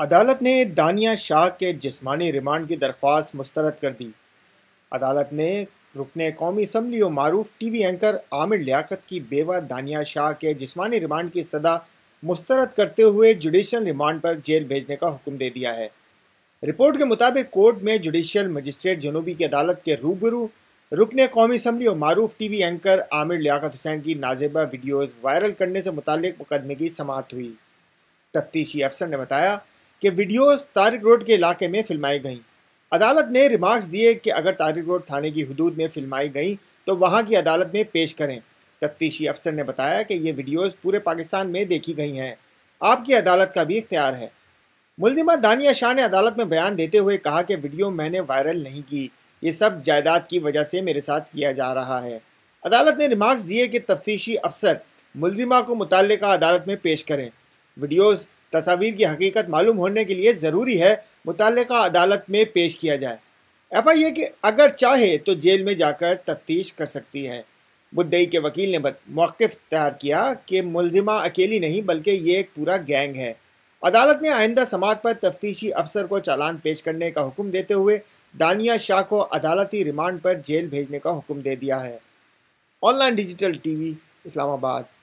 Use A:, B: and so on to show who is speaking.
A: अदालत ने दानिया शाह के जिस्मानी रिमांड की दरख्वास्त मुस्तरद कर दी अदालत ने रुकने कौमी असम्बली और मरूफ T V anchor Aamir Liaquat की बेवा दानिया शाह के जिस्मानी रिमांड की सदा मुस्तरद करते हुए जुडिशल रिमांड पर जेल भेजने का हुक्म दे दिया है रिपोर्ट के मुताबिक कोर्ट में जुडिशल मजिस्ट्रेट जनूबी की अदालत के रूबरू रुकन कौमी असम्बली और मरूफ T V anchor Aamir Liaquat Hussain की नाजेबा वीडियोज़ वायरल करने से मुतल मुकदमे की समात हुई तफ्तीशी अफसर ने बताया कि वीडियोस तारिक रोड के इलाके में फिल्माई गईं अदालत ने रिमार्क्स दिए कि अगर तारिक रोड थाने की हदूद में फिल्माई गईं तो वहाँ की अदालत में पेश करें तफ्तीशी अफसर ने बताया कि ये वीडियोस पूरे पाकिस्तान में देखी गई हैं आपकी अदालत का भी इख्तियार है मुलजिमा दानिया शाह ने अदालत में बयान देते हुए कहा कि वीडियो मैंने वायरल नहीं की ये सब जायदाद की वजह से मेरे साथ किया जा रहा है अदालत ने रिमार्क्स दिए कि तफ्तीशी अफसर मुलजिमा को मुतल अदालत में पेश करें वीडियोज़ तस्वीर की हकीकत मालूम होने के लिए ज़रूरी है मुतल अदालत में पेश किया जाए एफ आई ए कि अगर चाहे तो जेल में जाकर तफ्तीश कर सकती है मुद्दई के वकील ने मौक़ तैयार किया कि मुलजिमा अकेली नहीं बल्कि ये एक पूरा गैंग है अदालत ने आइंदा समात पर तफ्तीशी अफसर को चालान पेश करने का हुक्म देते हुए दानिया शाह को अदालती रिमांड पर जेल भेजने का हुक्म दे दिया है ऑनलाइन डिजिटल टीवी इस्लामाबाद